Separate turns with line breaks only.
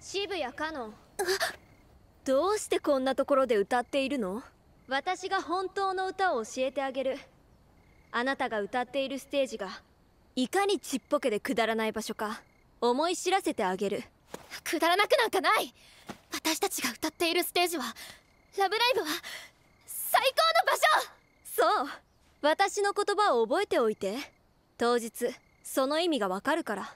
渋谷かのどうしてこんなところで歌っているの私が本当の歌を教えてあげるあなたが歌っているステージがいかにちっぽけでくだらない場所か思い知らせてあげるくだらなくなんかない私たちが歌っているステージは「ラブライブ!」は最高の場所そう私の言葉を覚えておいて当日その意味がわかるから